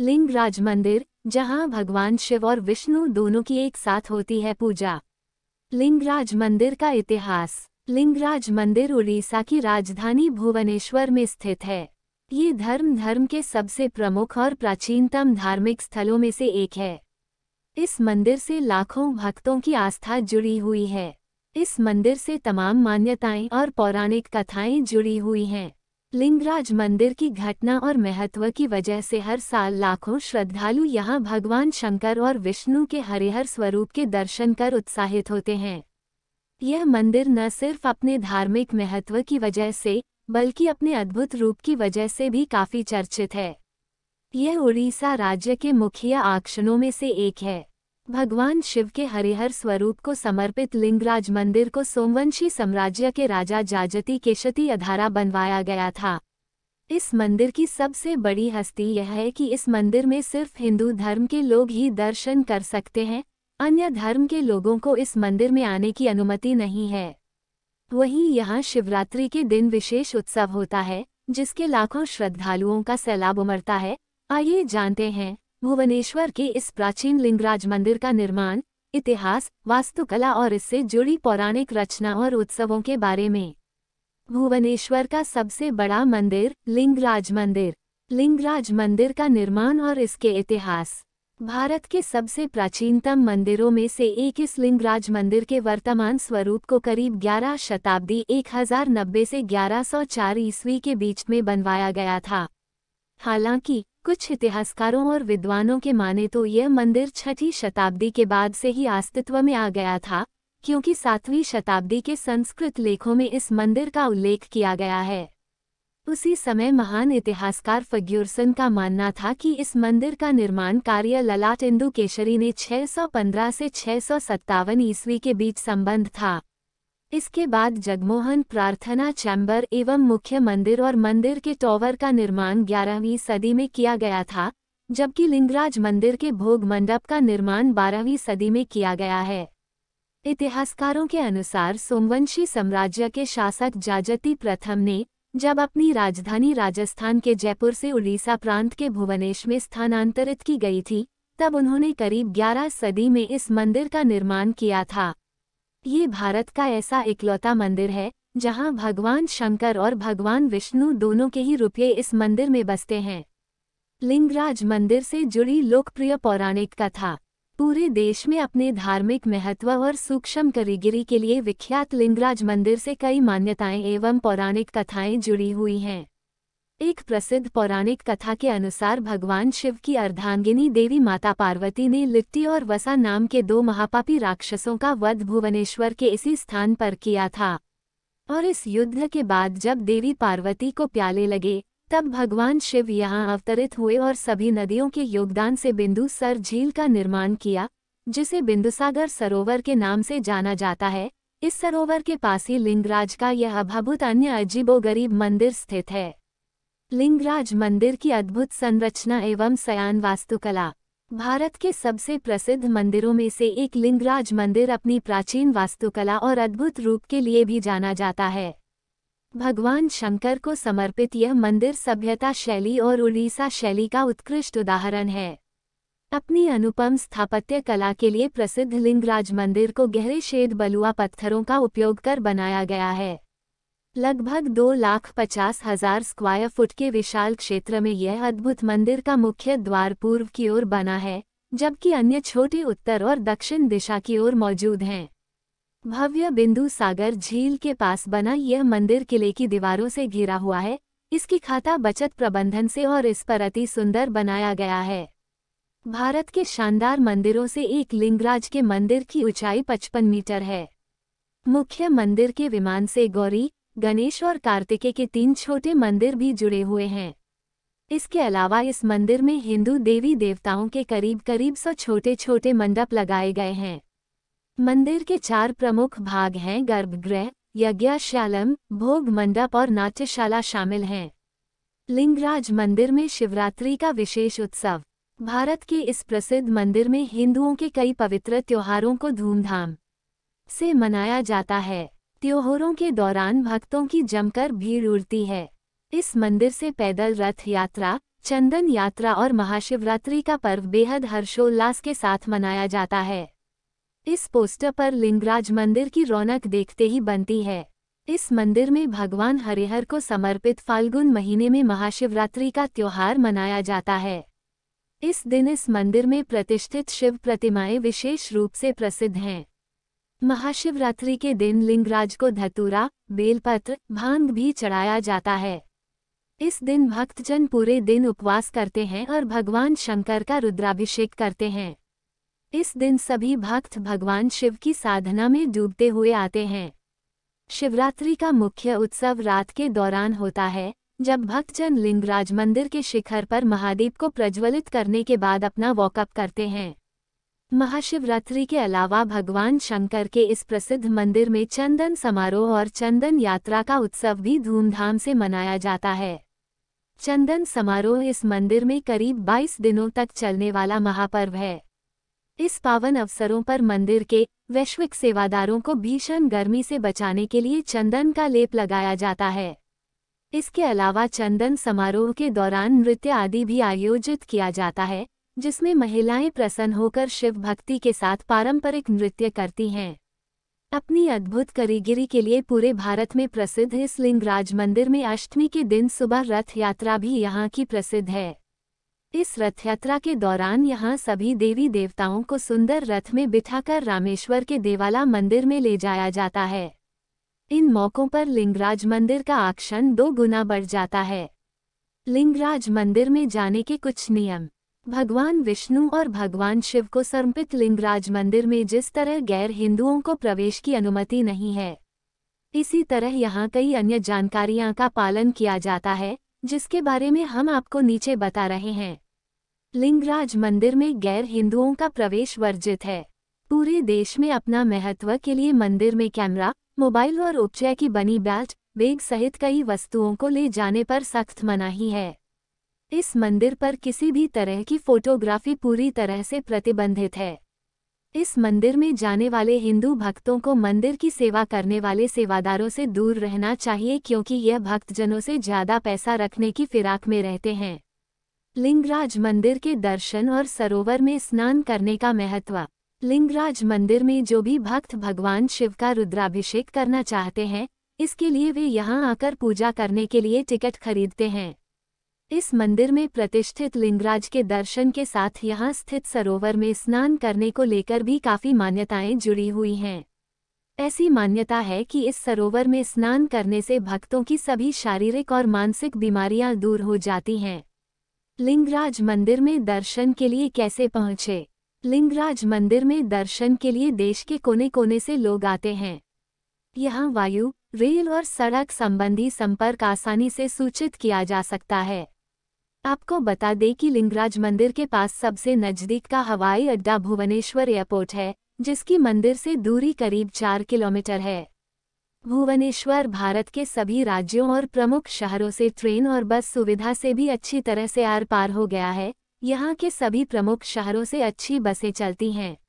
लिंगराज मंदिर जहां भगवान शिव और विष्णु दोनों की एक साथ होती है पूजा लिंगराज मंदिर का इतिहास लिंगराज मंदिर उड़ीसा की राजधानी भुवनेश्वर में स्थित है ये धर्म धर्म के सबसे प्रमुख और प्राचीनतम धार्मिक स्थलों में से एक है इस मंदिर से लाखों भक्तों की आस्था जुड़ी हुई है इस मंदिर से तमाम मान्यताएं और पौराणिक कथाएं जुड़ी हुई हैं लिंगराज मंदिर की घटना और महत्व की वजह से हर साल लाखों श्रद्धालु यहाँ भगवान शंकर और विष्णु के हरिहर स्वरूप के दर्शन कर उत्साहित होते हैं यह मंदिर न सिर्फ अपने धार्मिक महत्व की वजह से बल्कि अपने अद्भुत रूप की वजह से भी काफ़ी चर्चित है यह उड़ीसा राज्य के मुखिया आक्षणों में से एक है भगवान शिव के हरिहर स्वरूप को समर्पित लिंगराज मंदिर को सोमवंशी साम्राज्य के राजा जाजती केशती अधारा बनवाया गया था इस मंदिर की सबसे बड़ी हस्ती यह है कि इस मंदिर में सिर्फ हिंदू धर्म के लोग ही दर्शन कर सकते हैं अन्य धर्म के लोगों को इस मंदिर में आने की अनुमति नहीं है वहीं यहाँ शिवरात्रि के दिन विशेष उत्सव होता है जिसके लाखों श्रद्धालुओं का सैलाब उमड़ता है आइए जानते हैं भुवनेश्वर के इस प्राचीन लिंगराज मंदिर का निर्माण इतिहास वास्तुकला और इससे जुड़ी पौराणिक रचना और उत्सवों के बारे में भुवनेश्वर का सबसे बड़ा मंदिर लिंगराज मंदिर लिंगराज मंदिर का निर्माण और इसके इतिहास भारत के सबसे प्राचीनतम मंदिरों में से एक इस लिंगराज मंदिर के वर्तमान स्वरूप को करीब 11 शताब्दी 1090 से 1104 ईस्वी के बीच में बनवाया गया था हालांकि कुछ इतिहासकारों और विद्वानों के माने तो यह मंदिर छठी शताब्दी के बाद से ही अस्तित्व में आ गया था क्योंकि सातवीं शताब्दी के संस्कृत लेखों में इस मंदिर का उल्लेख किया गया है उसी समय महान इतिहासकार फग्यूरसन का मानना था कि इस मंदिर का निर्माण कार्य ललाट इंदु केशरी ने 615 से छः ईस्वी के बीच संबंध था इसके बाद जगमोहन प्रार्थना चैम्बर एवं मुख्य मंदिर और मंदिर के टॉवर का निर्माण ग्यारहवीं सदी में किया गया था जबकि लिंगराज मंदिर के भोग मंडप का निर्माण बारहवीं सदी में किया गया है इतिहासकारों के अनुसार सोमवंशी साम्राज्य के शासक जाजति प्रथम ने जब अपनी राजधानी राजस्थान के जयपुर से उड़ीसा प्रांत के भुवनेश में स्थानांतरित की गई थी तब उन्होंने करीब 11 सदी में इस मंदिर का निर्माण किया था ये भारत का ऐसा इकलौता मंदिर है जहां भगवान शंकर और भगवान विष्णु दोनों के ही रुपये इस मंदिर में बसते हैं लिंगराज मंदिर से जुड़ी लोकप्रिय पौराणिक कथा पूरे देश में अपने धार्मिक महत्व और सूक्ष्म कारीगरी के लिए विख्यात लिंगराज मंदिर से कई मान्यताएं एवं पौराणिक कथाएं जुड़ी हुई हैं एक प्रसिद्ध पौराणिक कथा के अनुसार भगवान शिव की अर्धांगिनी देवी माता पार्वती ने लिट्टी और वसा नाम के दो महापापी राक्षसों का वध भुवनेश्वर के इसी स्थान पर किया था और इस युद्ध के बाद जब देवी पार्वती को प्याले लगे तब भगवान शिव यहाँ अवतरित हुए और सभी नदियों के योगदान से बिंदु सर झील का निर्माण किया जिसे बिंदुसागर सरोवर के नाम से जाना जाता है इस सरोवर के पास ही लिंगराज का यह अभभुत अन्य अजीबोगरीब मंदिर स्थित है लिंगराज मंदिर की अद्भुत संरचना एवं सयान वास्तुकला भारत के सबसे प्रसिद्ध मंदिरों में से एक लिंगराज मंदिर अपनी प्राचीन वास्तुकला और अद्भुत रूप के लिए भी जाना जाता है भगवान शंकर को समर्पित यह मंदिर सभ्यता शैली और उड़ीसा शैली का उत्कृष्ट उदाहरण है अपनी अनुपम स्थापत्य कला के लिए प्रसिद्ध लिंगराज मंदिर को गहरे शेद बलुआ पत्थरों का उपयोग कर बनाया गया है लगभग दो लाख पचास हजार स्क्वायर फुट के विशाल क्षेत्र में यह अद्भुत मंदिर का मुख्य द्वार पूर्व की ओर बना है जबकि अन्य छोटी उत्तर और दक्षिण दिशा की ओर मौजूद हैं भव्य बिंदु सागर झील के पास बना यह मंदिर किले की दीवारों से घिरा हुआ है इसकी खाता बचत प्रबंधन से और इस पर अति सुंदर बनाया गया है भारत के शानदार मंदिरों से एक लिंगराज के मंदिर की ऊंचाई 55 मीटर है मुख्य मंदिर के विमान से गौरी गणेश और कार्तिके के तीन छोटे मंदिर भी जुड़े हुए हैं इसके अलावा इस मंदिर में हिंदू देवी देवताओं के करीब करीब सौ छोटे छोटे मंडप लगाए गए हैं मंदिर के चार प्रमुख भाग हैं गर्भगृह यज्ञाशालम भोग मंडप और नाट्यशाला शामिल हैं लिंगराज मंदिर में शिवरात्रि का विशेष उत्सव भारत के इस प्रसिद्ध मंदिर में हिंदुओं के कई पवित्र त्योहारों को धूमधाम से मनाया जाता है त्योहारों के दौरान भक्तों की जमकर भीड़ उड़ती है इस मंदिर से पैदल रथ यात्रा चंदन यात्रा और महाशिवरात्रि का पर्व बेहद हर्षोल्लास के साथ मनाया जाता है इस पोस्टर पर लिंगराज मंदिर की रौनक देखते ही बनती है इस मंदिर में भगवान हरिहर को समर्पित फाल्गुन महीने में महाशिवरात्रि का त्यौहार मनाया जाता है इस दिन इस मंदिर में प्रतिष्ठित शिव प्रतिमाएं विशेष रूप से प्रसिद्ध हैं महाशिवरात्रि के दिन लिंगराज को धतूरा बेलपत्र भांग भी चढ़ाया जाता है इस दिन भक्तजन पूरे दिन उपवास करते हैं और भगवान शंकर का रुद्राभिषेक करते हैं इस दिन सभी भक्त भगवान शिव की साधना में डूबते हुए आते हैं शिवरात्रि का मुख्य उत्सव रात के दौरान होता है जब भक्तजन लिंगराज मंदिर के शिखर पर महादीप को प्रज्वलित करने के बाद अपना वॉकअप करते हैं महाशिवरात्रि के अलावा भगवान शंकर के इस प्रसिद्ध मंदिर में चंदन समारोह और चंदन यात्रा का उत्सव भी धूमधाम से मनाया जाता है चंदन समारोह इस मंदिर में करीब 22 दिनों तक चलने वाला महापर्व है इस पावन अवसरों पर मंदिर के वैश्विक सेवादारों को भीषण गर्मी से बचाने के लिए चंदन का लेप लगाया जाता है इसके अलावा चंदन समारोह के दौरान नृत्य आदि भी आयोजित किया जाता है जिसमें महिलाएं प्रसन्न होकर शिव भक्ति के साथ पारंपरिक नृत्य करती हैं अपनी अद्भुत कारीगिरी के लिए पूरे भारत में प्रसिद्ध इस लिंगराज मंदिर में अष्टमी के दिन सुबह रथ यात्रा भी यहाँ की प्रसिद्ध है इस रथ यात्रा के दौरान यहाँ सभी देवी देवताओं को सुंदर रथ में बिठाकर रामेश्वर के देवाला मंदिर में ले जाया जाता है इन मौक़ों पर लिंगराज मंदिर का आक्षण दो गुना बढ़ जाता है लिंगराज मंदिर में जाने के कुछ नियम भगवान विष्णु और भगवान शिव को समर्पित लिंगराज मंदिर में जिस तरह गैर हिंदुओं को प्रवेश की अनुमति नहीं है इसी तरह यहाँ कई अन्य जानकारियाँ का पालन किया जाता है जिसके बारे में हम आपको नीचे बता रहे हैं लिंगराज मंदिर में गैर हिंदुओं का प्रवेश वर्जित है पूरे देश में अपना महत्व के लिए मंदिर में कैमरा मोबाइल और उपचय की बनी बैल्ट बेग सहित कई वस्तुओं को ले जाने पर सख्त मनाही है इस मंदिर पर किसी भी तरह की फोटोग्राफी पूरी तरह से प्रतिबंधित है इस मंदिर में जाने वाले हिंदू भक्तों को मंदिर की सेवा करने वाले सेवादारों से दूर रहना चाहिए क्योंकि यह भक्तजनों से ज़्यादा पैसा रखने की फिराक में रहते हैं लिंगराज मंदिर के दर्शन और सरोवर में स्नान करने का महत्व लिंगराज मंदिर में जो भी भक्त भगवान शिव का रुद्राभिषेक करना चाहते हैं इसके लिए वे यहाँ आकर पूजा करने के लिए टिकट खरीदते हैं इस मंदिर में प्रतिष्ठित लिंगराज के दर्शन के साथ यहाँ स्थित सरोवर में स्नान करने को लेकर भी काफ़ी मान्यताएं जुड़ी हुई हैं ऐसी मान्यता है कि इस सरोवर में स्नान करने से भक्तों की सभी शारीरिक और मानसिक बीमारियां दूर हो जाती हैं लिंगराज मंदिर में दर्शन के लिए कैसे पहुंचे लिंगराज मंदिर में दर्शन के लिए देश के कोने कोने से लोग आते हैं यहाँ वायु रेल और सड़क संबंधी संपर्क आसानी से सूचित किया जा सकता है आपको बता दें कि लिंगराज मंदिर के पास सबसे नज़दीक का हवाई अड्डा भुवनेश्वर एयरपोर्ट है जिसकी मंदिर से दूरी करीब चार किलोमीटर है भुवनेश्वर भारत के सभी राज्यों और प्रमुख शहरों से ट्रेन और बस सुविधा से भी अच्छी तरह से आर पार हो गया है यहाँ के सभी प्रमुख शहरों से अच्छी बसें चलती हैं